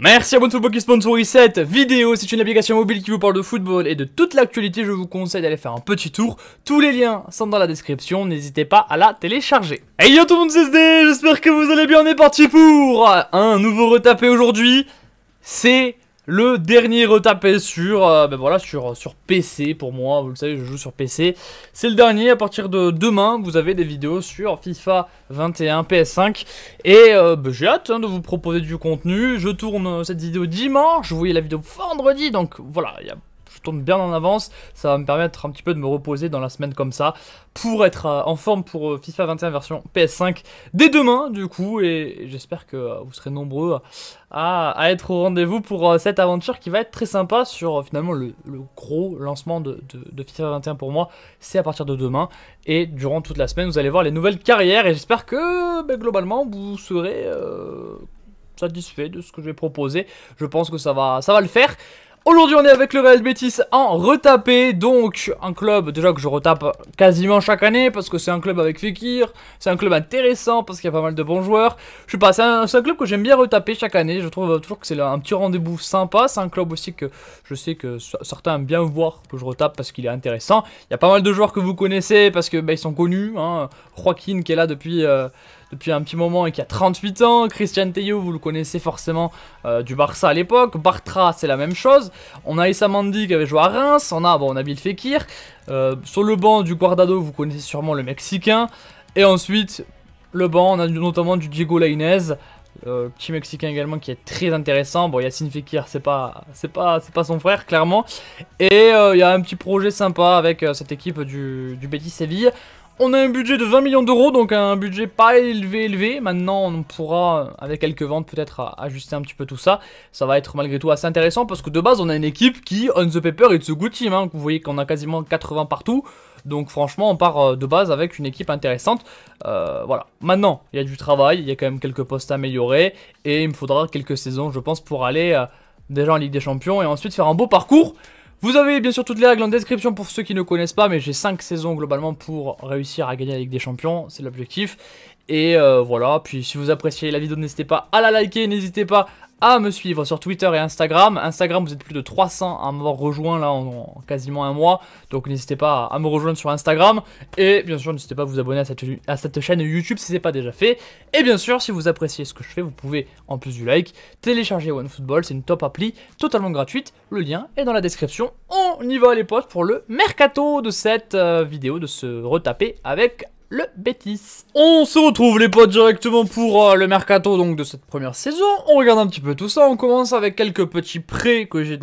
Merci à Bonfootball qui sponsorise cette vidéo. C'est une application mobile qui vous parle de football et de toute l'actualité. Je vous conseille d'aller faire un petit tour. Tous les liens sont dans la description. N'hésitez pas à la télécharger. Hey yo tout le monde, c'est SD. J'espère que vous allez bien. On est parti pour un nouveau retapé aujourd'hui. C'est le dernier retapé sur, euh, ben sur, sur PC pour moi, vous le savez, je joue sur PC. C'est le dernier, à partir de demain, vous avez des vidéos sur FIFA 21 PS5. Et euh, ben, j'ai hâte hein, de vous proposer du contenu. Je tourne euh, cette vidéo dimanche, vous voyez la vidéo vendredi, donc voilà, il y a je tourne bien en avance. Ça va me permettre un petit peu de me reposer dans la semaine comme ça pour être euh, en forme pour euh, FIFA 21 version PS5 dès demain du coup. Et j'espère que euh, vous serez nombreux à, être au rendez-vous pour cette aventure qui va être très sympa sur finalement le, gros lancement de, FIFA 21 pour moi. C'est à partir de demain et durant toute la semaine vous allez voir les nouvelles carrières et j'espère que ben, globalement vous serez... satisfait de ce que je vais proposer. Je pense que ça va, ça va le faire. Aujourd'hui on est avec le Real Betis en retapé, donc un club déjà que je retape quasiment chaque année parce que c'est un club avec Fekir, c'est un club intéressant parce qu'il y a pas mal de bons joueurs. Je sais pas, c'est un, club que j'aime bien retaper chaque année, je trouve toujours que c'est un petit rendez-vous sympa, c'est un club aussi que je sais que certains aiment bien voir que je retape parce qu'il est intéressant. Il y a pas mal de joueurs que vous connaissez parce qu'ils bah, sont connus, hein. Joaquin qui est là depuis... Euh, depuis un petit moment et qui a 38 ans. Christian Teyo, vous le connaissez forcément euh, du Barça à l'époque. Bartra, c'est la même chose. On a Issa Mandi qui avait joué à Reims. On a, on a Bill Fekir. Euh, sur le banc du Guardado, vous connaissez sûrement le Mexicain. Et ensuite, le banc, on a notamment du Diego Lainez. petit euh, mexicain également qui est très intéressant. Bon, Yacine Fekir, c'est pas, c'est pas, c'est pas son frère clairement. Et il y a un petit projet sympa avec cette équipe du, du Betis Séville. On a un budget de 20 millions d'euros, donc un budget pas élevé, élevé. Maintenant, on pourra, avec quelques ventes, peut-être ajuster un petit peu tout ça. Ça va être malgré tout assez intéressant parce que de base, on a une équipe qui, on the paper, it's a good team. Vous voyez qu'on a quasiment 80 partout. Donc franchement, on part euh, de base avec une équipe intéressante. Euh, voilà. Maintenant, il y a du travail, il y a quand même quelques postes à améliorer. Et il me faudra quelques saisons, je pense, pour aller euh, déjà en Ligue des Champions et ensuite faire un beau parcours. Vous avez bien sûr toutes les règles en description pour ceux qui ne connaissent pas, mais j'ai 5 saisons globalement pour réussir à gagner avec des Champions, c'est l'objectif. Et euh, voilà, puis si vous appréciez la vidéo, n'hésitez pas à la liker, n'hésitez pas à me suivre sur Twitter et Instagram. Instagram, vous êtes plus de 300 à m'avoir rejoint là en, quasiment un mois. Donc n'hésitez pas à, me rejoindre sur Instagram. Et bien sûr, n'hésitez pas à vous abonner à cette, à cette chaîne YouTube si ce n'est pas déjà fait. Et bien sûr, si vous appréciez ce que je fais, vous pouvez, en plus du like, télécharger OneFootball. C'est une top appli totalement gratuite. Le lien est dans la description. On y va les potes pour le mercato de cette euh, vidéo, de se retaper avec le bêtise. On se retrouve les potes directement pour euh, le mercato donc de cette première saison. On regarde un petit peu tout ça. On commence avec quelques petits prêts que j'ai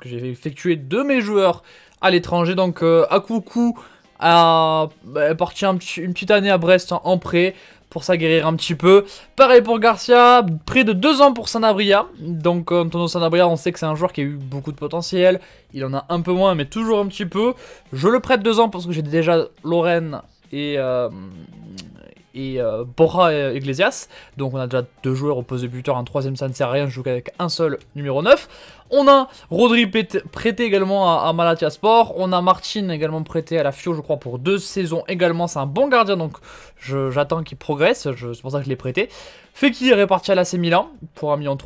effectués effectué de mes joueurs à l'étranger. Donc Akoukou à coucou une petite année à Brest en prêt pour s'aguerrir un petit peu. Pareil pour Garcia, près de deux ans pour Sanabria. Donc euh, Antonio Sanabria, on sait que c'est un joueur qui a eu beaucoup de potentiel. Il en a un peu moins, mais toujours un petit peu. Je le prête deux ans parce que j'ai déjà Lorraine et, euh, et euh, Borja Iglesias. Donc on a déjà deux joueurs au poste de buteur, un troisième ça ne sert à rien, je joue qu'avec un seul numéro 9. On a Rodri prêté également à, à, Malatia Sport. On a Martin également prêté à la Fio, je crois, pour deux saisons également. C'est un bon gardien, donc j'attends qu'il progresse. C'est pour ça que je l'ai prêté. Fekir est parti à l'AC Milan pour 1,3 million.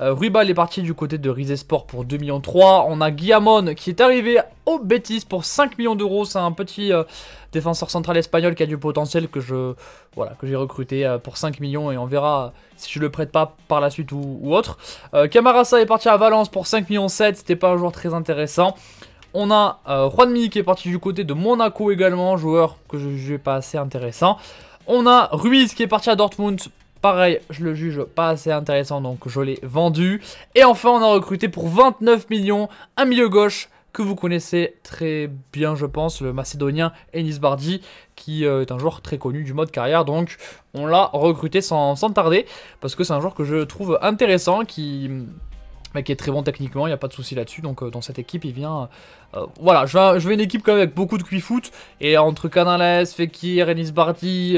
Euh, Rubal est parti du côté de Sport pour 2,3 millions. On a Guillamon qui est arrivé au Betis pour 5 millions d'euros. C'est un petit euh, défenseur central espagnol qui a du potentiel que je voilà que j'ai recruté euh, pour 5 millions et on verra si je le prête pas par la suite ou, autre. Euh, Camarasa est parti à Valence pour 5,7 millions C'était pas un joueur très intéressant. On a Juanmi qui est parti du côté de Monaco également, joueur que je jugeais pas assez intéressant. On a Ruiz qui est parti à Dortmund Pareil, je le juge pas assez intéressant, donc je l'ai vendu. Et enfin, on a recruté pour 29 millions un milieu gauche que vous connaissez très bien, je pense, le Macédonien Enis Bardi, qui euh, est un joueur très connu du mode carrière. Donc, on l'a recruté sans tarder, parce que c'est un joueur que je trouve intéressant, qui qui est très bon techniquement, il n'y a pas de souci là-dessus. Donc euh, dans cette équipe, il vient... Euh, euh, voilà, je veux, une équipe quand même avec beaucoup de cuit foot. Et entre Canales, Fekir, Renis Bardi,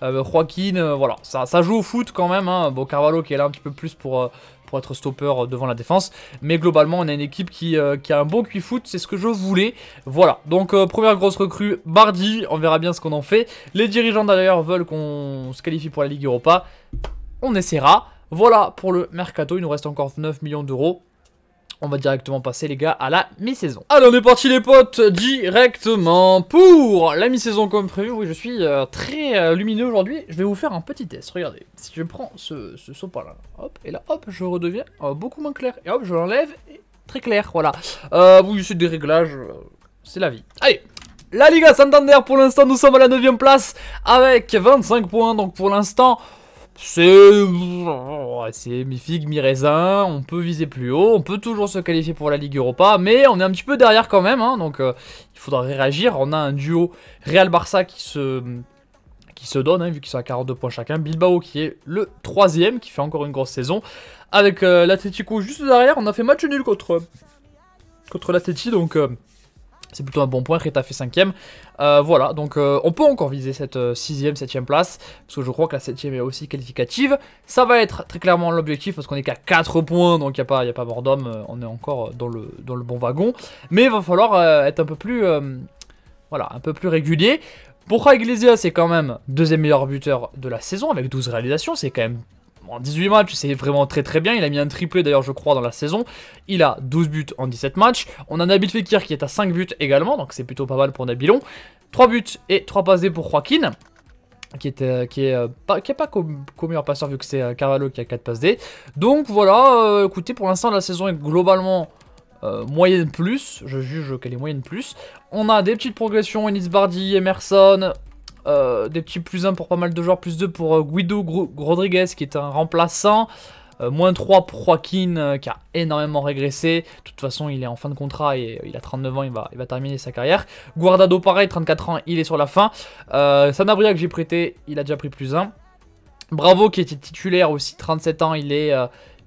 Joaquin, voilà, ça, ça, joue au foot quand même. Hein. Bon, Carvalho qui est là un petit peu plus pour... pour être stopper devant la défense. Mais globalement, on a une équipe qui, a un bon cuit foot. C'est ce que je voulais. Voilà. Donc, première grosse recrue, Bardi. On verra bien ce qu'on en fait. Les dirigeants, d'ailleurs, veulent qu'on se qualifie pour la Ligue Europa. On essaiera. Voilà pour le mercato, il nous reste encore 9 millions d'euros. On va directement passer les gars à la mi-saison. Allez on est parti les potes directement pour la mi-saison comme prévu. Oui je suis euh, très euh, lumineux aujourd'hui. Je vais vous faire un petit test. Regardez, si je prends ce, ce là, hop, et là hop je redeviens euh, beaucoup moins clair. Et hop je l'enlève, très clair, voilà. oui c'est des réglages, c'est la vie. Allez la Liga Santander, pour l'instant, nous sommes à la 9ème place avec 25 points. Donc pour l'instant, c'est mi-figue, mi-raisin, on peut viser plus haut, on peut toujours se qualifier pour la Ligue Europa, mais on est un petit peu derrière quand même, hein, donc euh, il faudra réagir. On a un duo Real-Barça qui se, qui se donne, hein, vu qu'ils sont à 42 points chacun. Bilbao qui est le troisième, qui fait encore une grosse saison. Avec euh, l'Atletico juste derrière, on a fait match nul contre, contre l'Atleti, donc... Euh, c'est plutôt un bon point, fait 5 cinquième. Euh, voilà, donc euh, on peut encore viser cette 6ème, euh, 7 place, parce que je crois que la septième est aussi qualificative. Ça va être très clairement l'objectif, parce qu'on est qu'à 4 points, donc il n'y a, pas, y pas d'homme, on est encore dans le, dans le bon wagon. Mais il va falloir être un peu plus... voilà, un peu plus régulier. pourquoi Iglesias c'est quand même deuxième meilleur buteur de la saison avec 12 réalisations, c'est quand même en 18 matchs, c'est vraiment très très bien. Il a mis un triplé d'ailleurs, je crois, dans la saison. Il a 12 buts en 17 matchs. On a Nabil Fekir qui est à 5 buts également, donc c'est plutôt pas mal pour Nabilon. 3 buts et 3 passes D pour Joaquin. Qui n'est euh, euh, qui est, pas, qui pas comme, meilleur passeur vu que c'est euh, Carvalho qui a 4 passes D. Donc voilà, écoutez, pour l'instant la saison est globalement moyenne plus. Je juge qu'elle est moyenne plus. On a des petites progressions, Ennis Bardi, Emerson, euh, des petits plus 1 pour pas mal de joueurs, plus 2 pour euh, Guido Rodriguez qui est un remplaçant. Euh, moins 3 pour Joaquin qui a énormément régressé. De toute façon, il est en fin de contrat et il a 39 ans, il va, il va terminer sa carrière. Guardado, pareil, 34 ans, il est sur la fin. Sanabria que j'ai prêté, il a déjà pris plus 1. Bravo qui était titulaire aussi, 37 ans, il est,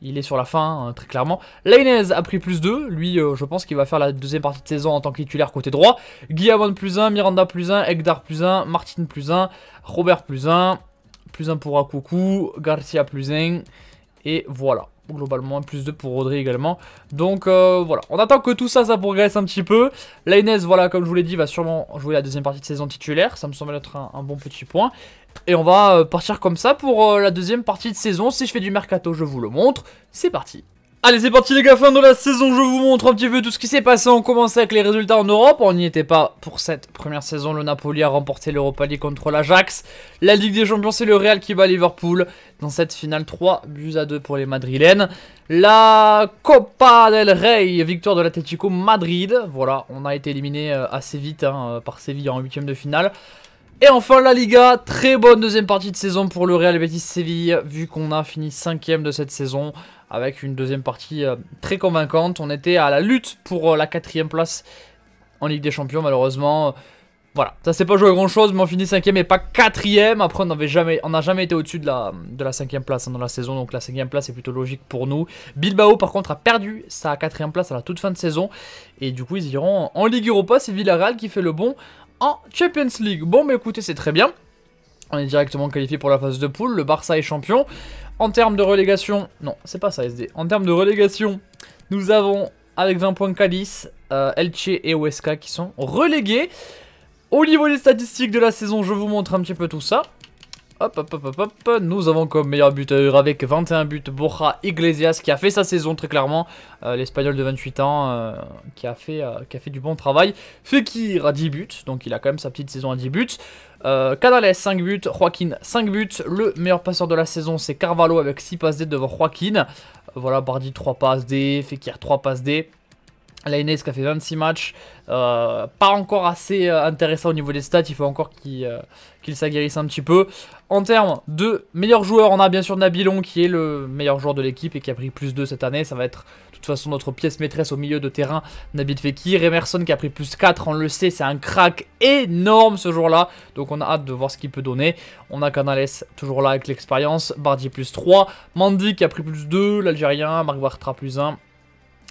il est sur la fin, hein, très clairement. Lainez a pris plus 2, lui euh, je pense qu'il va faire la deuxième partie de saison en tant que titulaire côté droit. Guillamon plus 1, Miranda plus 1, Egdar plus 1, Martin plus 1, Robert plus 1, plus 1 pour Akoukou, Garcia plus 1, et voilà globalement, plus 2 pour Rodri également. Donc euh, voilà, on attend que tout ça, ça progresse un petit peu. Lainez, voilà, comme je vous l'ai dit, va sûrement jouer la deuxième partie de saison titulaire. Ça me semble être un, bon petit point. Et on va euh, partir comme ça pour euh, la deuxième partie de saison. Si je fais du mercato, je vous le montre. C'est parti Allez c'est parti les gars, fin de la saison, je vous montre un petit peu tout ce qui s'est passé, on commence avec les résultats en Europe, on n'y était pas pour cette première saison, le Napoli a remporté l'Europa League contre l'Ajax, la Ligue des Champions c'est le Real qui bat Liverpool, dans cette finale 3 buts à 2 pour les Madrilènes, la Copa del Rey, victoire de l'Atletico Madrid, voilà on a été éliminé euh, assez vite hein, euh, par Séville en huitième de finale, et enfin la Liga, très bonne deuxième partie de saison pour le Real Betis Séville, vu qu'on a fini cinquième de cette saison avec une deuxième partie euh, très convaincante. On était à la lutte pour euh, la quatrième place en Ligue des Champions, malheureusement. Voilà, ça s'est pas joué grand chose, mais on finit cinquième et pas quatrième. Après, on jamais, n'a jamais été au-dessus de la, de la cinquième place hein, dans la saison, donc la cinquième place est plutôt logique pour nous. Bilbao, par contre, a perdu sa quatrième place à la toute fin de saison, et du coup, ils iront en Ligue Europa. C'est Villarreal qui fait le bon en Champions League. Bon, mais écoutez, c'est très bien. On est directement qualifié pour la phase de poule. Le Barça est champion. En termes de relégation, non, c'est pas ça SD. En termes de relégation, nous avons avec 20 points Calice, euh, Elche et Huesca qui sont relégués. Au niveau des statistiques de la saison, je vous montre un petit peu tout ça. Hop, hop, hop, hop, hop. Nous avons comme meilleur buteur avec 21 buts Borja Iglesias qui a fait sa saison très clairement. Euh, L'Espagnol de 28 ans euh, qui, a fait, qui a fait du bon travail. Fekir a 10 buts, donc il a quand même sa petite saison à 10 buts. Euh, Canales 5 buts, Joaquin 5 buts. Le meilleur passeur de la saison c'est Carvalho avec 6 passes D devant Joaquin. Voilà, Bardi 3 passes D, Fekir 3 passes D. Lainez qui a fait 26 matchs, euh, pas encore assez euh, intéressant au niveau des stats, il faut encore qu'il euh, un petit peu. En termes de meilleur joueur, on a bien sûr Nabilon qui est le meilleur joueur de l'équipe et qui a pris plus 2 cette année, ça va être de toute façon notre pièce maîtresse au milieu de terrain, Nabil Fekir. Emerson qui a pris plus 4, on le sait, c'est un crack énorme ce jour-là. Donc on a hâte de voir ce qu'il peut donner. On a Canales toujours là avec l'expérience, Bardier plus 3, Mandy qui a pris plus 2, l'Algérien, Marc Bartra plus 1.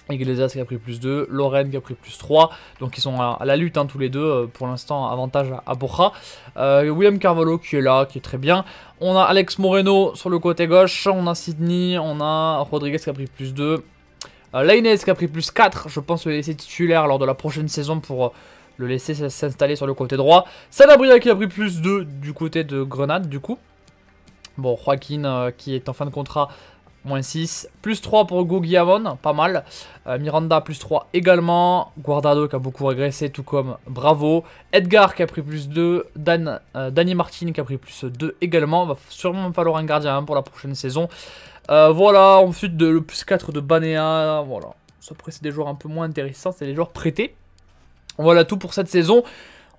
Iglesias qui a pris plus 2, Lorraine qui a pris plus 3. Donc ils sont à, la lutte hein, tous les deux. Euh, pour l'instant, avantage à Borja. Euh, William Carvalho qui est là, qui est très bien. On a Alex Moreno sur le côté gauche. On a Sydney, on a Rodriguez qui a pris plus 2. Euh, Lainez qui a pris plus 4, je pense le laisser titulaire lors de la prochaine saison pour euh, le laisser s'installer sur le côté droit. Salabria qui a pris plus 2 du côté de Grenade du coup. Bon, Joaquin euh, qui est en fin de contrat, moins 6. Plus 3 pour Guillamon, pas mal. Miranda, plus 3 également. Guardado qui a beaucoup régressé, tout comme Bravo. Edgar qui a pris plus 2. Dan, Danny Martin qui a pris plus 2 également. Va sûrement falloir un gardien hein, pour la prochaine saison. Euh, voilà, ensuite de, le plus 4 de Banea, voilà. Après c'est des joueurs un peu moins intéressants, c'est les joueurs prêtés. Voilà tout pour cette saison.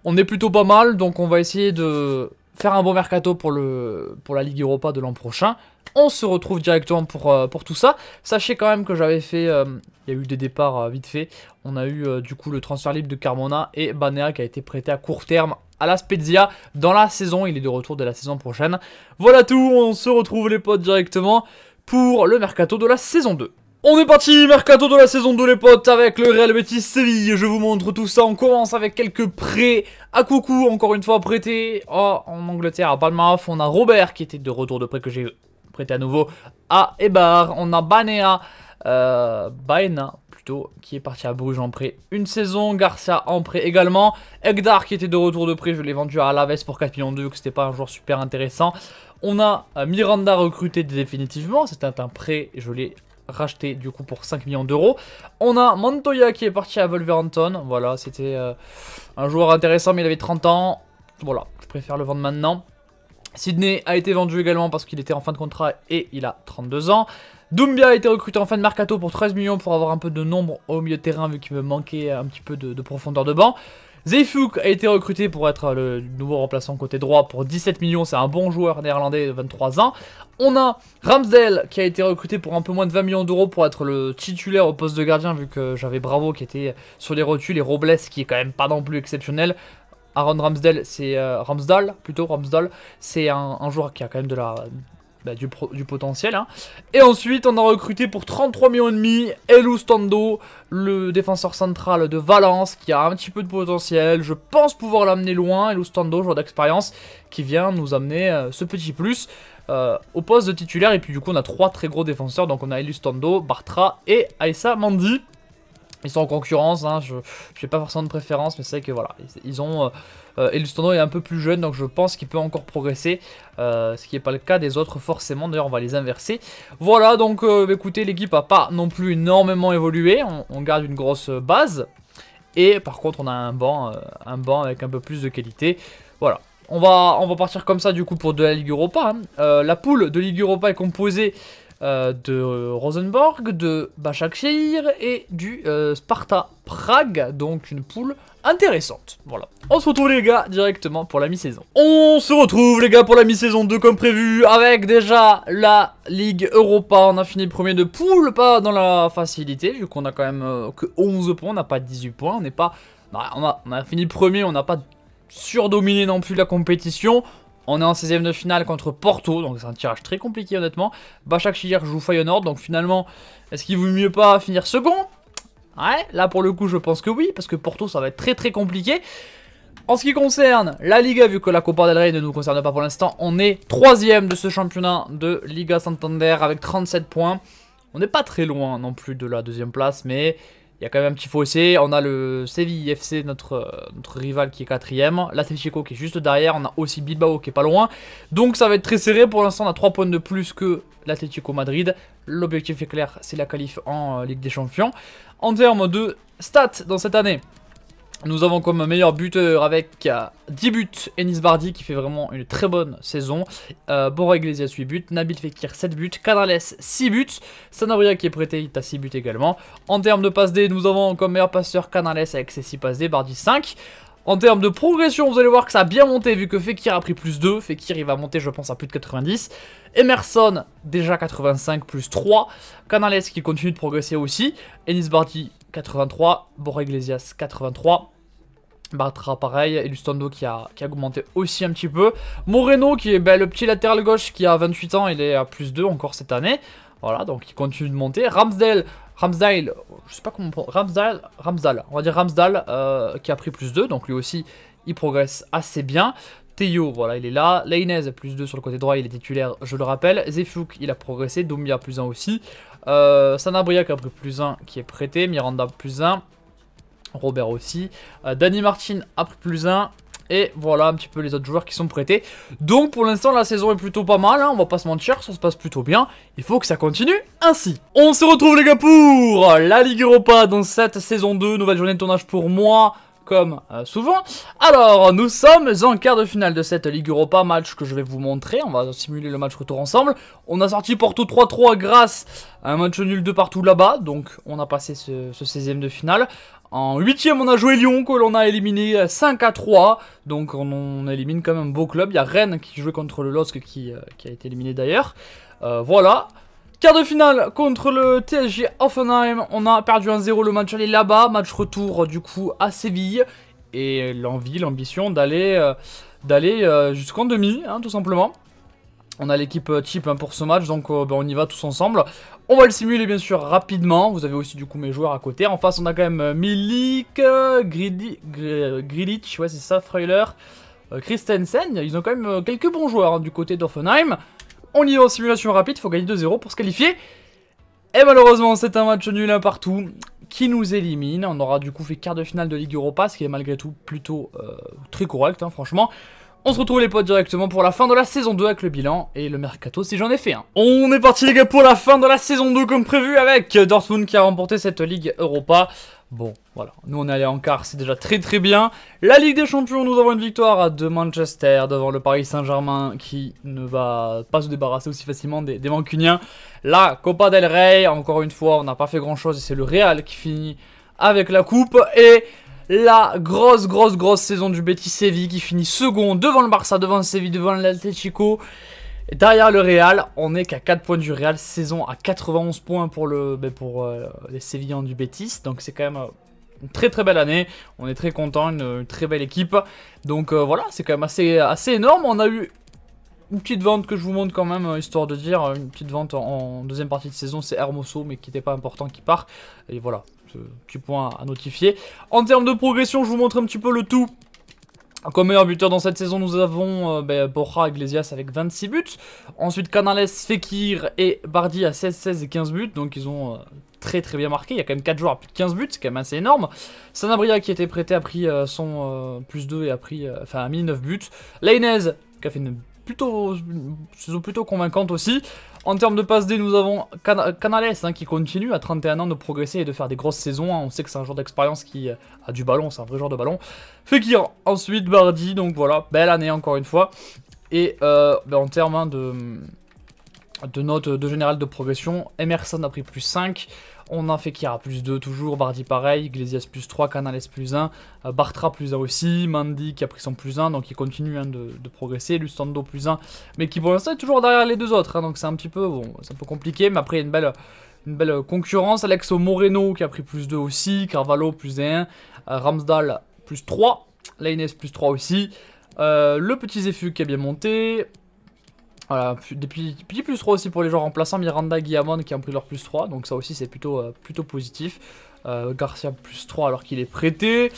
On est plutôt pas mal, donc on va essayer de faire un bon mercato pour, le, pour la Ligue Europa de l'an prochain. On se retrouve directement pour, euh, pour tout ça. Sachez quand même que j'avais fait... Euh, il y a eu des départs vite fait. On a eu du coup le transfert libre de Carmona et Banea qui a été prêté à court terme à la Spezia dans la saison. Il est de retour de la saison prochaine. Voilà tout, on se retrouve les potes directement pour le mercato de la saison 2. On est parti, mercato de la saison 2 les potes avec le Real Betis Séville, je vous montre tout ça, on commence avec quelques prêts à coucou, encore une fois prêté oh, en Angleterre à Palmaf, on a Robert qui était de retour de prêt que j'ai prêté à nouveau à Ebar, on a Banea, euh, Baena plutôt, qui est parti à Bruges en prêt une saison, Garcia en prêt également, Egdar qui était de retour de prêt, je l'ai vendu à Alaves pour 4 millions 2, que c'était pas un joueur super intéressant, on a euh, Miranda recruté définitivement. C'était un prêt. Je l'ai racheté du coup pour 5 millions d'euros. On a Montoya qui est parti à Wolverhampton. Voilà, c'était euh, un joueur intéressant, mais il avait 30 ans. Voilà, je préfère le vendre maintenant. Sydney a été vendu également parce qu'il était en fin de contrat et il a 32 ans. Doumbia a été recruté en fin de mercato pour 13 millions pour avoir un peu de nombre au milieu de terrain vu qu'il me manquait un petit peu de, de profondeur de banc. Zeyfouk a été recruté pour être euh, le nouveau remplaçant côté droit pour 17 millions, c'est un bon joueur néerlandais de 23 ans. On a Ramsdale qui a été recruté pour un peu moins de 20 millions d'euros pour être le titulaire au poste de gardien vu que j'avais Bravo qui était sur les rotules et Robles qui est quand même pas non plus exceptionnel. Aaron Ramsdale, c'est euh, plutôt Ramsdale, c'est un joueur qui a quand même de la bah, du, potentiel. Hein. Et ensuite, on a recruté pour 33 millions et demi Elustando. le défenseur central de Valence, qui a un petit peu de potentiel. Je pense pouvoir l'amener loin. Elustando, joueur d'expérience, qui vient nous amener euh, ce petit plus euh, au poste de titulaire. Et puis du coup, on a trois très gros défenseurs. Donc on a Elustando, Bartra et Aïssa Mandi. Ils sont en concurrence, hein, je n'ai pas forcément de préférence, mais c'est que voilà, ils, ont... Euh, euh est un peu plus jeune, donc je pense qu'il peut encore progresser, euh, ce qui n'est pas le cas des autres forcément, d'ailleurs on va les inverser. Voilà, donc euh, bah, écoutez, l'équipe n'a pas non plus énormément évolué, on, garde une grosse base, et par contre on a un banc, un banc avec un peu plus de qualité, voilà. On va, on va partir comme ça du coup pour de la Ligue Europa. Hein. la poule de Ligue Europa est composée euh, de Rosenborg, de Sheir et du euh, Sparta Prague, donc une poule intéressante. Voilà. On se retrouve les gars directement pour la mi-saison. On se retrouve les gars pour la mi-saison 2 comme prévu avec déjà la Ligue Europa. On a fini premier de poule, pas dans la facilité vu qu'on a quand même euh, que 11 points, on n'a pas 18 points, on n'est pas... Bah, on, a, on a fini premier, on n'a pas surdominé non plus la compétition. On est en 16ème de finale contre Porto, donc c'est un tirage très compliqué honnêtement. Bachak joue Feyenoord, donc finalement, est-ce qu'il vaut mieux pas finir second Ouais, là pour le coup je pense que oui, parce que Porto ça va être très très compliqué. En ce qui concerne la Liga, vu que la Copa del Rey ne nous concerne pas pour l'instant, on est troisième de ce championnat de Liga Santander avec 37 points. On n'est pas très loin non plus de la deuxième place, mais il y a quand même un petit fossé. On a le Séville FC, euh, notre, rival qui est quatrième. L'Atletico qui est juste derrière. On a aussi Bilbao qui est pas loin. Donc ça va être très serré. Pour l'instant, on a 3 points de plus que l'Atlético Madrid. L'objectif est clair, c'est la qualif en euh, Ligue des Champions. En termes de stats dans cette année, nous avons comme meilleur buteur avec 10 buts Ennis Bardi qui fait vraiment une très bonne saison. Euh, 8 buts, Nabil Fekir 7 buts, Canales 6 buts, Sanabria qui est prêté il a 6 buts également. En termes de passe D, nous avons comme meilleur passeur Canales avec ses 6 passes D, Bardi 5. En termes de progression, vous allez voir que ça a bien monté vu que Fekir a pris plus 2. Fekir, il va monter, je pense, à plus de 90. Emerson, déjà 85 plus 3. Canales qui continue de progresser aussi. Ennis Bardi, 83. Borreglesias 83. Bartra pareil, et qui a, qui a augmenté aussi un petit peu. Moreno qui est ben, le petit latéral gauche qui a 28 ans, il est à plus 2 encore cette année. Voilà, donc il continue de monter. Ramsdale, Ramsdale, je sais pas comment on prend, Ramsdale, Ramsdale, on va dire Ramsdale euh, qui a pris plus 2, donc lui aussi il progresse assez bien. Théo, voilà, il est là. Lainez, plus 2 sur le côté droit, il est titulaire, je le rappelle. Zefouk, il a progressé. a plus 1 aussi. Euh, Sanabria qui a pris plus 1 qui est prêté. Miranda plus 1. Robert aussi. Euh, Danny Martin a pris plus 1. Et voilà un petit peu les autres joueurs qui sont prêtés. Donc pour l'instant la saison est plutôt pas mal, hein, on va pas se mentir, ça se passe plutôt bien. Il faut que ça continue ainsi. On se retrouve les gars pour la Ligue Europa dans cette saison 2, nouvelle journée de tournage pour moi comme euh, souvent. Alors, nous sommes en quart de finale de cette Ligue Europa, match que je vais vous montrer. On va simuler le match retour ensemble. On a sorti Porto 3-3 grâce à un match nul de partout là-bas. Donc, on a passé ce, 16 ème de finale. En 8ème on a joué Lyon, que l'on a éliminé 5 euh, à 3. Donc, on, élimine quand même un beau club. Il y a Rennes qui jouait contre le LOSC, euh, qui, a été éliminé d'ailleurs. voilà. Quart de finale contre le TSG Offenheim. On a perdu 1-0 le match aller là-bas. Match retour du coup à Séville. Et l'envie, l'ambition d'aller euh, euh, jusqu'en demi, hein, tout simplement. On a l'équipe cheap euh, hein, pour ce match, donc ben, on y va tous ensemble. On va le simuler bien sûr rapidement. Vous avez aussi du coup mes joueurs à côté. En face, on a quand même Milik, Grilich, ouais c'est ça, Freuler, Christensen. Ils ont quand même quelques bons joueurs hein, du côté d'Offenheim on y va en simulation rapide, faut gagner 2-0 pour se qualifier. Et malheureusement, c'est un match nul un partout qui nous élimine. On aura du coup fait quart de finale de Ligue Europa, ce qui est malgré tout plutôt euh, très correct, hein, franchement. On se retrouve les potes directement pour la fin de la saison 2 avec le bilan et le mercato si j'en ai fait un. On est parti les gars pour la fin de la saison 2 comme prévu avec Dortmund qui a remporté cette Ligue Europa. Bon, voilà. Nous, on est allé en quart, c'est déjà très très bien. La Ligue des Champions, nous avons une victoire de Manchester devant le Paris Saint-Germain qui ne va pas se débarrasser aussi facilement des, Mancuniens. La Copa del Rey, encore une fois, on n'a pas fait grand-chose et c'est le Real qui finit avec la coupe. Et la grosse, grosse, grosse saison du Betis Séville qui finit second devant le Barça, devant Séville, devant l'Atletico. Derrière le Real, on n'est qu'à 4 points du Real, saison à 91 points pour, le, ben, pour euh, les Sévillans du Bétis. Donc c'est quand même euh, une très très belle année, on est très content, une, très belle équipe. Donc euh, voilà, c'est quand même assez, assez énorme. On a eu une petite vente que je vous montre quand même, histoire de dire, une petite vente en, en deuxième partie de saison, c'est Hermoso, mais qui n'était pas important, qui part. Et voilà, petit point à notifier. En termes de progression, je vous montre un petit peu le tout comme meilleur buteur dans cette saison, nous avons euh, ben, Borja Iglesias avec 26 buts. Ensuite, Canales, Fekir et Bardi à 16, 16 et 15 buts. Donc, ils ont euh, très très bien marqué. Il y a quand même 4 joueurs à plus de 15 buts, c'est quand même assez énorme. Sanabria qui était prêté a pris euh, son plus 2 et a pris, enfin, a buts. Lainez qui a fait une plutôt, plutôt convaincante aussi. En termes de passe D, nous avons Canales hein, qui continue à 31 ans de progresser et de faire des grosses saisons. Hein. On sait que c'est un joueur d'expérience qui euh, a du ballon, c'est un vrai genre de ballon. Fekir, ensuite Bardi, donc voilà, belle année encore une fois. Et euh, ben, en termes hein, de, de notes de général de progression, Emerson a pris plus 5. On a Fekira plus 2 toujours, Bardi pareil, Iglesias plus 3, Canales plus 1, euh, Bartra plus 1 aussi, Mandy qui a pris son plus 1, donc il continue hein, de, progresser, Lustando plus 1, mais qui pour l'instant est toujours derrière les deux autres, hein, donc c'est un petit peu, bon, un peu compliqué, mais après il y a une belle une belle concurrence. Alexo Moreno qui a pris plus 2 aussi. Carvalho plus 1. Euh, Ramsdal plus 3. Lainez plus 3 aussi. Euh, le petit Zefu qui a bien monté. Voilà, depuis, plus 3 aussi pour les joueurs remplaçants, Miranda Guillamon qui a pris leur plus 3, donc ça aussi c'est plutôt, euh, plutôt positif. Euh, Garcia plus 3 alors qu'il est prêté.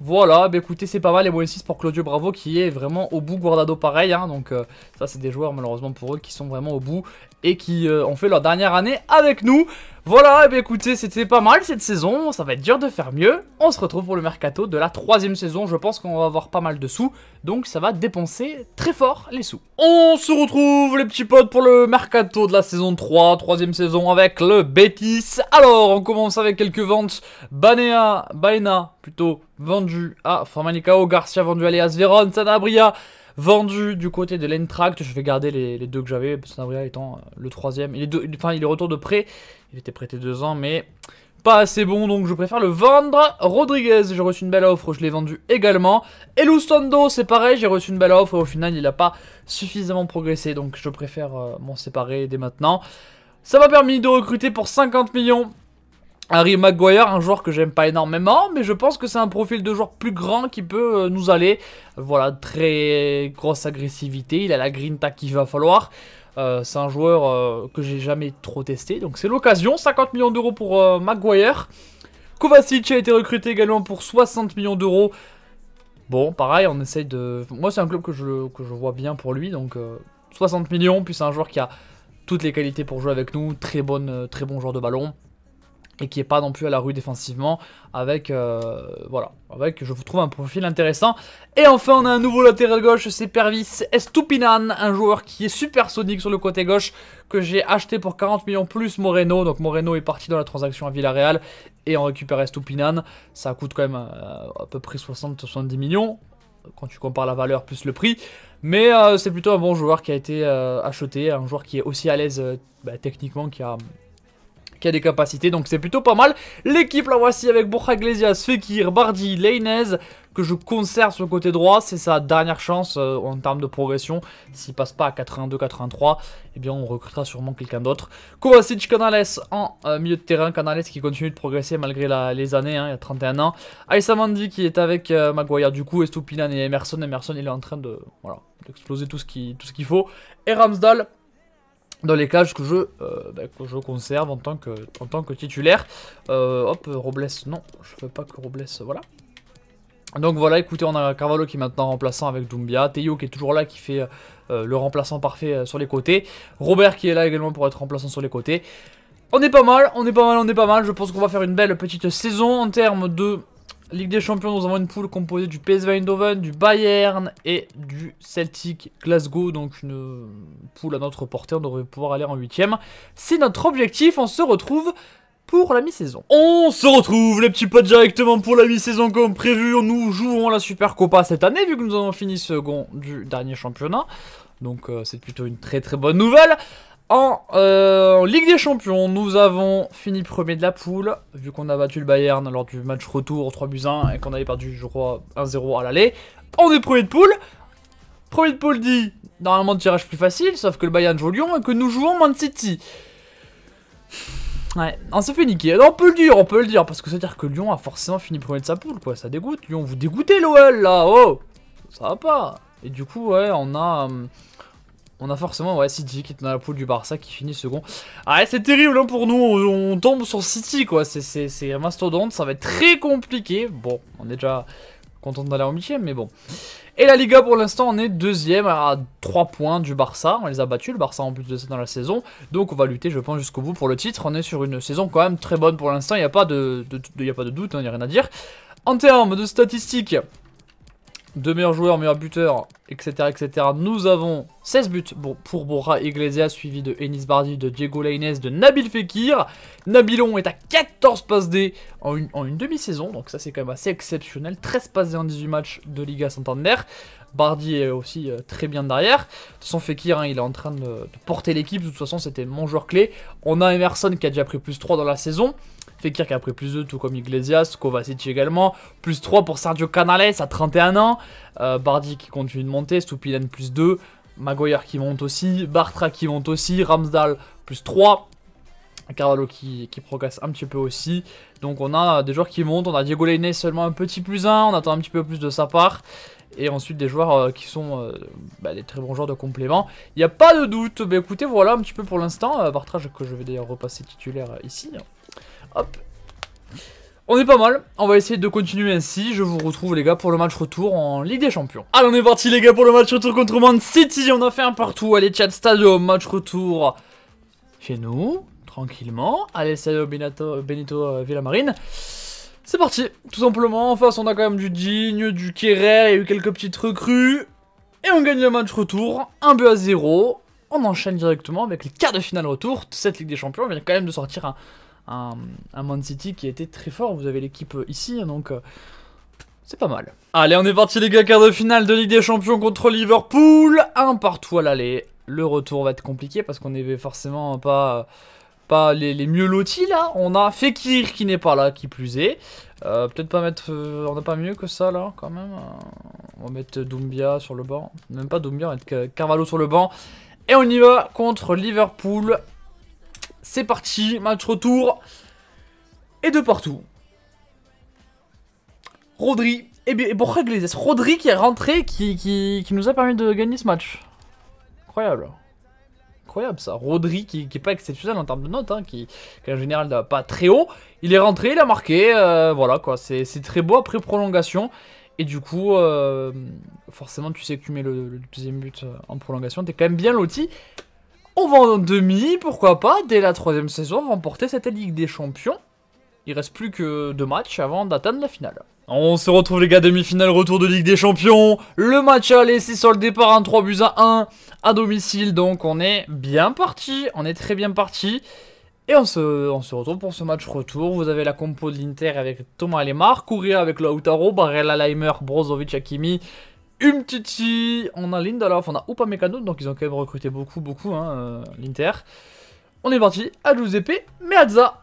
Voilà, bah écoutez, c'est pas mal, et moins 6 pour Claudio Bravo qui est vraiment au bout, Guardado pareil, hein, donc euh, ça c'est des joueurs malheureusement pour eux qui sont vraiment au bout, et qui euh, ont fait leur dernière année avec nous. Voilà, et eh bien écoutez, c'était pas mal cette saison, ça va être dur de faire mieux. On se retrouve pour le mercato de la troisième saison, je pense qu'on va avoir pas mal de sous, donc ça va dépenser très fort les sous. On se retrouve les petits potes pour le mercato de la saison 3, troisième saison avec le Bétis. Alors, on commence avec quelques ventes. Banea, Baena plutôt, vendu à Formanicao, Garcia vendu à Leas Veron, Sanabria, Vendu du côté de l'entracte je vais garder les, deux que j'avais, Sanabria étant euh, le troisième. Il est, enfin, il est retour de prêt, il était prêté deux ans, mais pas assez bon, donc je préfère le vendre. Rodriguez, j'ai reçu une belle offre, je l'ai vendu également. Et Lustondo, c'est pareil, j'ai reçu une belle offre, et au final, il n'a pas suffisamment progressé, donc je préfère euh, m'en séparer dès maintenant. Ça m'a permis de recruter pour 50 millions Harry Maguire, un joueur que j'aime pas énormément, mais je pense que c'est un profil de joueur plus grand qui peut euh, nous aller. Voilà, très grosse agressivité, il a la green grinta qu'il va falloir. Euh, c'est un joueur euh, que j'ai jamais trop testé, donc c'est l'occasion, 50 millions d'euros pour Maguire. Kovacic a été recruté également pour 60 millions d'euros. Bon, pareil, on essaye de... Moi, c'est un club que je, je vois bien pour lui, donc 60 millions, puis c'est un joueur qui a toutes les qualités pour jouer avec nous, très, bonne, très bon joueur de ballon et qui est pas non plus à la rue défensivement avec euh, voilà avec je vous trouve un profil intéressant et enfin on a un nouveau latéral gauche c'est Pervis Estupinan un joueur qui est supersonique sur le côté gauche que j'ai acheté pour 40 millions plus Moreno donc Moreno est parti dans la transaction à Villarreal et on récupère Estupinan ça coûte quand même euh, à peu près 60 70 millions quand tu compares la valeur plus le prix mais euh, c'est plutôt un bon joueur qui a été acheté un joueur qui est aussi à l'aise bah, techniquement qui a qui a des capacités, donc c'est plutôt pas mal. L'équipe la voici avec Borja Iglesias, Fekir, Bardi, Leinez, que je conserve sur le côté droit. C'est sa dernière chance euh, en termes de progression. S'il passe pas à 82-83, eh bien on recrutera sûrement quelqu'un d'autre. Kovacic Canales en euh, milieu de terrain. Canales qui continue de progresser malgré les années, hein, il y a 31 ans. Aïssa qui est avec euh, Maguire du coup, Estupinan et Emerson. Emerson il est en train de voilà, d'exploser tout ce qu'il faut. Et Ramsdale dans les cages que je, euh, ben, je conserve en tant que, en tant que titulaire. Euh, hop, Robles, non, je veux pas que Robles, voilà. Donc voilà, écoutez, on a Carvalho qui est maintenant remplaçant avec Dumbia, Teo qui est toujours là, qui fait euh, le remplaçant parfait sur les côtés, Robert qui est là également pour être remplaçant sur les côtés. On est pas mal, on est pas mal, on est pas mal, je pense qu'on va faire une belle petite saison en termes de Ligue des Champions, nous avons une poule composée du PSV Eindhoven, du Bayern et du Celtic Glasgow. Donc une poule à notre portée, on devrait pouvoir aller en 8 huitième. C'est notre objectif, on se retrouve pour la mi-saison. On se retrouve les petits potes directement pour la mi-saison comme prévu. Nous jouons la Super Copa cette année vu que nous avons fini second du dernier championnat. Donc euh, c'est plutôt une très très bonne nouvelle. Euh, en, Ligue des Champions, nous avons fini premier de la poule, vu qu'on a battu le Bayern lors du match retour 3 buts 1 et qu'on avait perdu, je crois, 1-0 à l'aller. On est premier de poule. Premier de poule dit normalement de tirage plus facile, sauf que le Bayern joue Lyon et que nous jouons Man City. Ouais, on s'est fait niquer. on peut le dire, on peut le dire, parce que ça veut dire que Lyon a forcément fini premier de sa poule, quoi. Ça dégoûte. Lyon, vous dégoûtez l'OL là, oh Ça va pas. Et du coup, ouais, on a. Hum, on a forcément ouais, City qui est dans la poule du Barça qui finit second. Ah, c'est terrible hein, pour nous, on, tombe sur City quoi, c'est un mastodonte, ça va être très compliqué. Bon, on est déjà content d'aller en huitième, mais bon. Et la Liga pour l'instant, on est deuxième à 3 points du Barça. On les a battus, le Barça en plus de ça dans la saison. Donc on va lutter, je pense, jusqu'au bout pour le titre. On est sur une saison quand même très bonne pour l'instant, il n'y a, pas de, y a pas de doute, hein, il n'y a rien à dire. En termes de statistiques, deux meilleurs joueurs, meilleurs buteurs, etc. etc. Nous avons 16 buts pour Borja Iglesias, suivi de Enis Bardi, de Diego Lainez, de Nabil Fekir. Nabilon est à 14 passes D en une, en une demi-saison, donc ça c'est quand même assez exceptionnel. 13 passes D en 18 matchs de Liga Santander. Bardi est aussi euh, très bien derrière. De toute façon, Fekir, hein, il est en train de, porter l'équipe. De toute façon, c'était mon joueur clé. On a Emerson qui a déjà pris plus 3 dans la saison. Fekir qui a pris plus 2, tout comme Iglesias, Kovacic également. Plus 3 pour Sergio Canales à 31 ans. Euh, Bardi qui continue de monter, Stupilen plus 2. Maguire qui monte aussi, Bartra qui monte aussi, Ramsdal plus 3. Carvalho qui, progresse un petit peu aussi. Donc on a des joueurs qui montent. On a Diego Leine seulement un petit plus 1. On attend un petit peu plus de sa part et ensuite des joueurs euh, qui sont euh, bah, des très bons joueurs de complément. Il n'y a pas de doute. Mais bah, écoutez, voilà un petit peu pour l'instant. Euh, Bartrage que je vais d'ailleurs repasser titulaire ici. Hop. On est pas mal, on va essayer de continuer ainsi, je vous retrouve les gars pour le match retour en Ligue des Champions. Allez on est parti les gars pour le match retour contre Man City, on a fait un partout, allez chat Stadium, match retour chez nous, tranquillement, allez Stadium Benito, Benito Villamarine. C'est parti, tout simplement, en face on a quand même du Digne, du Kéré, il y a eu quelques petites recrues, et on gagne le match retour, 1 but à 0, on enchaîne directement avec les quarts de finale retour, de cette Ligue des Champions on vient quand même de sortir un, un, Man City qui était très fort, vous avez l'équipe euh, ici, hein, donc euh, c'est pas mal. Allez, on est parti les gars, quarts de finale de Ligue des Champions contre Liverpool, un partout à l'aller, le retour va être compliqué parce qu'on n'avait forcément pas... Euh, les, mieux lotis là. On a Fekir qui n'est pas là, qui plus est. Euh, peut-être pas mettre. Euh, on a pas mieux que ça là, quand même. Hein. on va mettre Doumbia sur le banc. Même pas Doumbia, on va mettre Carvalho sur le banc. Et on y va contre Liverpool. C'est parti, match retour. Et de partout. Rodri. Et bien, et Borja Rodri qui est rentré, qui, qui, qui nous a permis de gagner ce match. Incroyable incroyable ça. Rodri qui, n'est est pas exceptionnel en termes de notes, hein, qui, en général n'a pas très haut. Il est rentré, il a marqué, euh, voilà quoi, c'est très beau après prolongation. Et du coup, euh, forcément tu sais que tu mets le, deuxième but euh, en prolongation, t'es quand même bien loti. On va en demi, pourquoi pas, dès la troisième saison, remporter cette Ligue des Champions. Il reste plus que deux matchs avant d'atteindre la finale. On se retrouve les gars, demi-finale, retour de Ligue des Champions. Le match a laissé sur le départ, un 3 buts à 1 à domicile. Donc on est bien parti, on est très bien parti. Et on se, on se retrouve pour ce match retour. Vous avez la compo de l'Inter avec Thomas Lemar, Kouria avec Lautaro, Barella, Leimer, Brozovic, Hakimi, Umtiti. On a Lindelof, on a Upamecano, donc ils ont quand même recruté beaucoup, beaucoup hein, euh, l'Inter. On est parti à Giuseppe Meazza.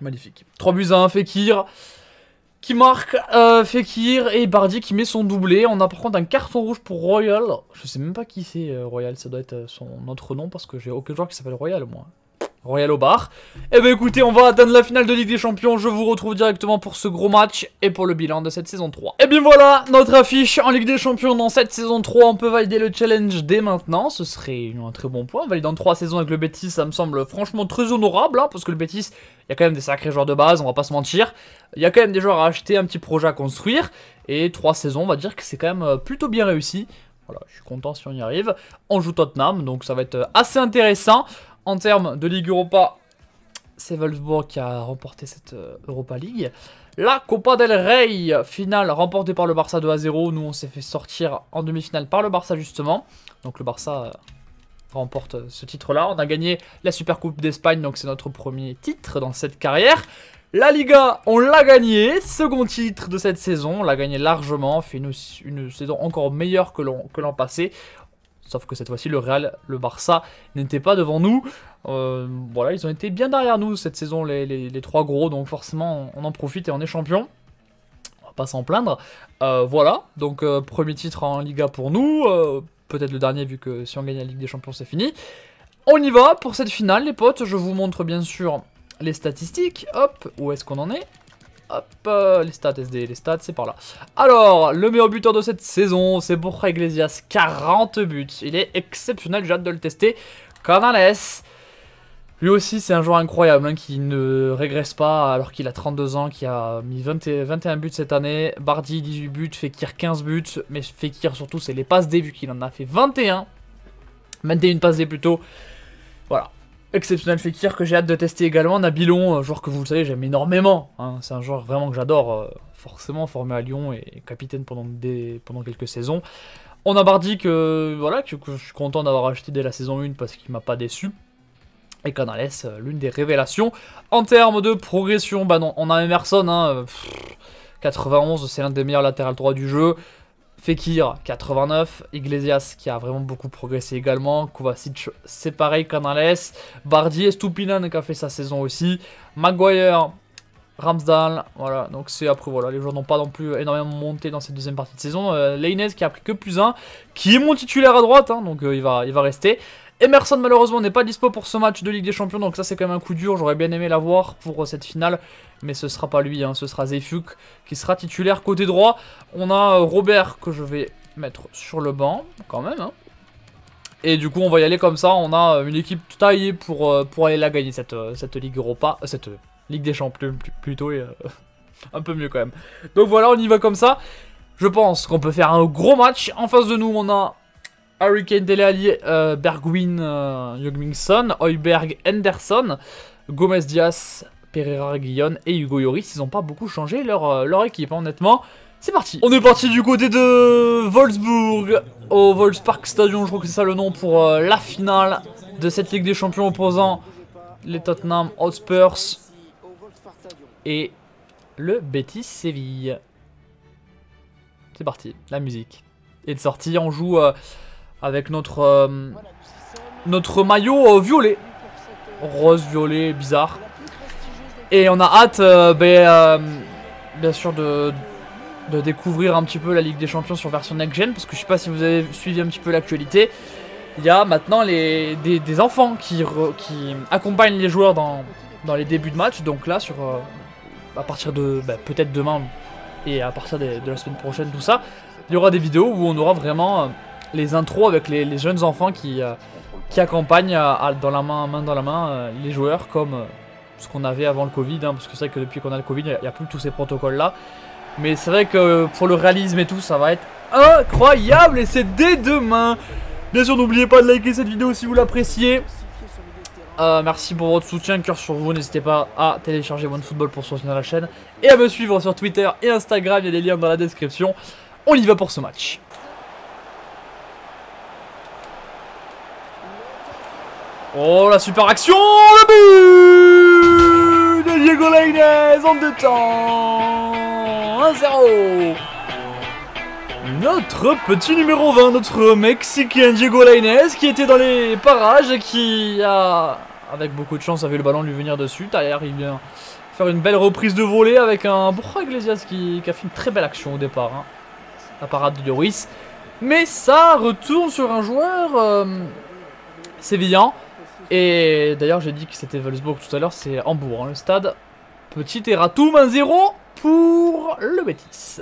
Magnifique. 3 buts à 1, Fekir qui marque, euh, Fekir et Bardi qui met son doublé. On a par contre un carton rouge pour Royal. Je sais même pas qui c'est euh, Royal, ça doit être euh, son autre nom parce que j'ai aucun joueur qui s'appelle Royal moi. Royal au bar. Et eh bah ben, écoutez, on va atteindre la finale de Ligue des Champions. Je vous retrouve directement pour ce gros match et pour le bilan de cette saison 3. Et eh bien voilà, notre affiche en Ligue des Champions dans cette saison 3. On peut valider le challenge dès maintenant. Ce serait un très bon point. Valider en 3 saisons avec le Betis, ça me semble franchement très honorable. Hein, parce que le Betis, il y a quand même des sacrés joueurs de base, on va pas se mentir. Il y a quand même des joueurs à acheter, un petit projet à construire. Et 3 saisons, on va dire que c'est quand même euh, plutôt bien réussi. Voilà, je suis content si on y arrive. On joue Tottenham, donc ça va être euh, assez intéressant. En termes de Ligue Europa, c'est Wolfsburg qui a remporté cette euh, Europa League. La Copa del Rey, finale remportée par le Barça 2 à 0. Nous, on s'est fait sortir en demi-finale par le Barça, justement. Donc, le Barça euh, remporte euh, ce titre-là. On a gagné la Super Coupe d'Espagne, donc c'est notre premier titre dans cette carrière. La Liga, on l'a gagné, second titre de cette saison, on l'a gagné largement, fait une, saison encore meilleure que l'an passé. Sauf que cette fois-ci, le Real, le Barça n'était pas devant nous. Euh, voilà, ils ont été bien derrière nous cette saison, les, trois gros. Donc forcément, on en profite et on est champion On va pas s'en plaindre. Euh, voilà, donc euh, premier titre en Liga pour nous, peut-être le dernier vu que si on gagne la Ligue des Champions c'est fini. On y va pour cette finale les potes, je vous montre bien sûr les statistiques, hop, où est-ce qu'on en est Hop, euh, les stats SD, les stats, c'est par là. Alors, le meilleur buteur de cette saison, c'est Borja Iglesias, 40 buts. Il est exceptionnel, j'ai hâte de le tester. Canales, lui aussi, c'est un joueur incroyable hein, qui ne régresse pas alors qu'il a 32 ans, qui a mis 21 buts cette année. Bardi, 18 buts, Fekir, 15 buts. Mais Fekir, surtout, c'est les passes D, vu qu'il en a fait 21. 21 passes D plutôt. Voilà, exceptionnel Fekir que j'ai hâte de tester également. Nabilon, joueur que vous le savez, j'aime énormément. Hein. C'est un joueur vraiment que j'adore, euh, forcément formé à Lyon et capitaine pendant, des, pendant quelques saisons. On a Bardi que, voilà, que, je suis content d'avoir acheté dès la saison 1 parce qu'il m'a pas déçu. Et Canales, euh, l'une des révélations. En termes de progression, bah non, on a Emerson, hein, 91, euh, c'est l'un des meilleurs latéral droit du jeu. Fekir, 89. Iglesias, qui a vraiment beaucoup progressé également. Kovacic, c'est pareil, Canales. Bardier, Stupinan, qui a fait sa saison aussi. Maguire, Ramsdale, voilà, donc c'est après, voilà, les joueurs n'ont pas non plus énormément monté dans cette deuxième partie de saison. Euh, qui a pris que plus un, qui est mon titulaire à droite, hein. donc euh, il, va, il va rester. Emerson malheureusement n'est pas dispo pour ce match de Ligue des Champions, donc ça c'est quand même un coup dur, j'aurais bien aimé l'avoir pour euh, cette finale, mais ce sera pas lui, hein. ce sera Zefuk qui sera titulaire côté droit. On a euh, Robert que je vais mettre sur le banc quand même. Hein. Et du coup on va y aller comme ça, on a euh, une équipe taillée pour, pour aller la gagner cette, cette Ligue Europa, cette Ligue des Champions plutôt, et, un peu mieux quand même. Donc voilà on y va comme ça. Je pense qu'on peut faire un gros match. En face de nous, on a Hurricane Delali, euh, Bergwin, euh, Heuberg Henderson, Gomez Diaz, Pereira Guillon et Hugo Yoris. Ils n'ont pas beaucoup changé leur, euh, leur équipe, hein, honnêtement. C'est parti On est parti du côté de Wolfsburg, au Wolfspark Stadion, je crois que c'est ça le nom, pour euh, la finale de cette Ligue des Champions opposant les Tottenham Hotspurs et le Betis Séville. C'est parti, la musique est sortie, on joue... Euh, avec notre, euh, notre maillot euh, violet. Rose, violet, bizarre. Et on a hâte, euh, ben, bien sûr, de, découvrir un petit peu la Ligue des Champions sur version next-gen. Parce que je sais pas si vous avez suivi un petit peu l'actualité il y a maintenant les, des, enfants qui, accompagnent les joueurs dans, les débuts de match. Donc là, sur, à partir de ben, peut-être demain et à partir de, la semaine prochaine, tout ça, il y aura des vidéos où on aura vraiment les intros avec les, jeunes enfants qui, euh, qui accompagnent euh, dans la main, main dans la main euh, les joueurs, comme ce qu'on avait avant le Covid, hein, parce que c'est vrai que depuis qu'on a le Covid, il n'y a, plus tous ces protocoles-là. Mais c'est vrai que pour le réalisme et tout, ça va être incroyable et c'est dès demain. Bien sûr, n'oubliez pas de liker cette vidéo si vous l'appréciez. merci pour votre soutien, cœur sur vous. N'hésitez pas à télécharger OneFootball pour soutenir la chaîne et à me suivre sur Twitter et Instagram. Il y a des liens dans la description. On y va pour ce match. Oh, la super action Le but de Diego Lainez en deux temps 1-0 notre petit numéro 20, notre Mexicain Diego Lainez qui était dans les parages et qui a, avec beaucoup de chance, a vu le ballon lui venir dessus. Derrière, il vient faire une belle reprise de volée avec un Borja Iglesias qui, a fait une très belle action au départ. Hein. La parade de Lloris. Mais ça retourne sur un joueur sévillant. Euh, sévillan. Et d'ailleurs, j'ai dit que c'était Wolfsburg tout à l'heure, c'est Hambourg, hein, le stade. Petit Eratum 1-0 pour le Betis.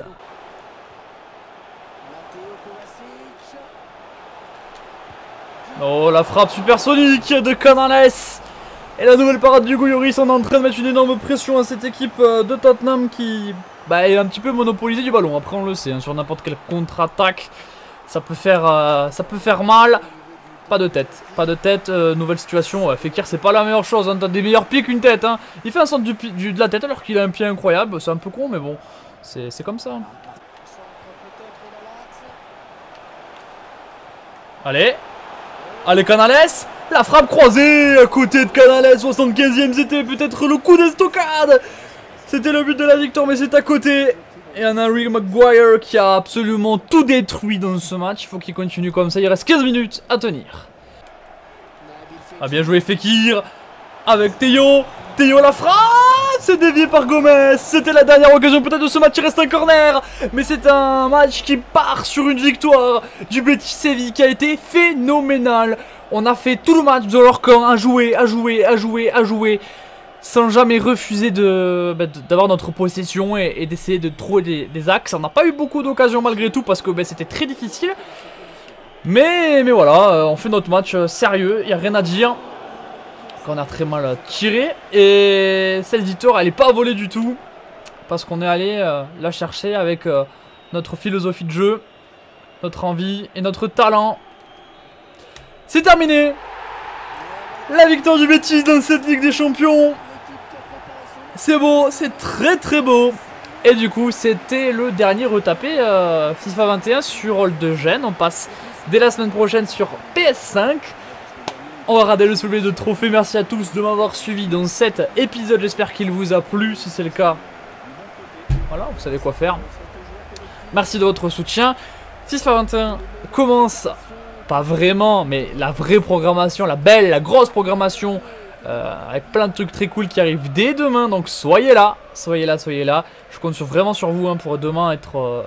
Oh, la frappe supersonique de Canales Et la nouvelle parade du Goyoris, on en train de mettre une énorme pression à cette équipe euh, de Tottenham qui bah, est un petit peu monopolisée du ballon. Après, on le sait, hein, sur n'importe quelle contre-attaque, ça, peut faire, euh, ça peut faire mal. Pas de tête, pas de tête, euh, nouvelle situation. Fekir, c'est pas la meilleure chose, hein. t'as des meilleurs pieds qu'une tête. Hein. Il fait un centre du, de la tête alors qu'il a un pied incroyable, c'est un peu con, mais bon, c'est comme ça. Allez, allez Canales, la frappe croisée à côté de Canales, 75ème, c'était peut-être le coup d'estocade. C'était le but de la victoire, mais c'est à côté. Et on a Maguire qui a absolument tout détruit dans ce match. Il faut qu'il continue comme ça. Il reste 15 minutes à tenir. A bien joué Fekir avec Théo. Théo la frappe C'est dévié par Gomez C'était la dernière occasion peut-être de ce match, il reste un corner Mais c'est un match qui part sur une victoire du Betis Séville qui a été phénoménal On a fait tout le match de leur camp à jouer, à jouer, à jouer, à jouer sans jamais refuser bah, d'avoir notre possession et, d'essayer de trouver des, axes. On n'a pas eu beaucoup d'occasions malgré tout parce que bah, c'était très difficile. Mais, mais voilà, euh, on fait notre match euh, sérieux, il n'y a rien à dire. Qu'on a très mal tiré. Et cette victoire, elle n'est pas volée du tout. Parce qu'on est allé euh, la chercher avec notre philosophie de jeu, notre envie et notre talent. C'est terminé la victoire du Betis dans cette Ligue des Champions c'est beau, c'est très très beau. Et du coup, c'était le dernier retapé euh, FIFA 21 sur Hold de Gênes. On passe dès la semaine prochaine sur PS5. On va rader le soulevé de trophée. Merci à tous de m'avoir suivi dans cet épisode. J'espère qu'il vous a plu. Si c'est le cas, voilà, vous savez quoi faire. Merci de votre soutien. FIFA 21 commence, pas vraiment, mais la vraie programmation, la belle, la grosse programmation euh, avec plein de trucs très cool qui arrivent dès demain. Donc soyez là, soyez là, soyez là. Je compte sur, vraiment sur vous hein, pour demain euh,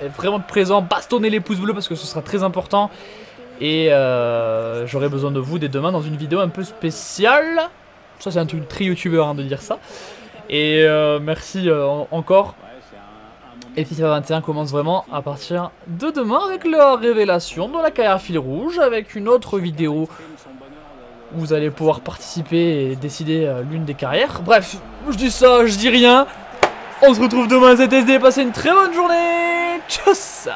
être, vraiment présent, bastonner les pouces bleus parce que ce sera très important. Et euh, j'aurai besoin de vous dès demain dans une vidéo un peu spéciale. Ça c'est un truc très youtubeur hein, de dire ça. Et merci encore. Et FIFA 21 commence vraiment à partir de demain avec la révélation de la carrière fil rouge avec une autre vidéo vous allez pouvoir participer et décider euh, l'une des carrières. Bref, je dis ça, je dis rien. On se retrouve demain à ZSD, passez une très bonne journée Tchuss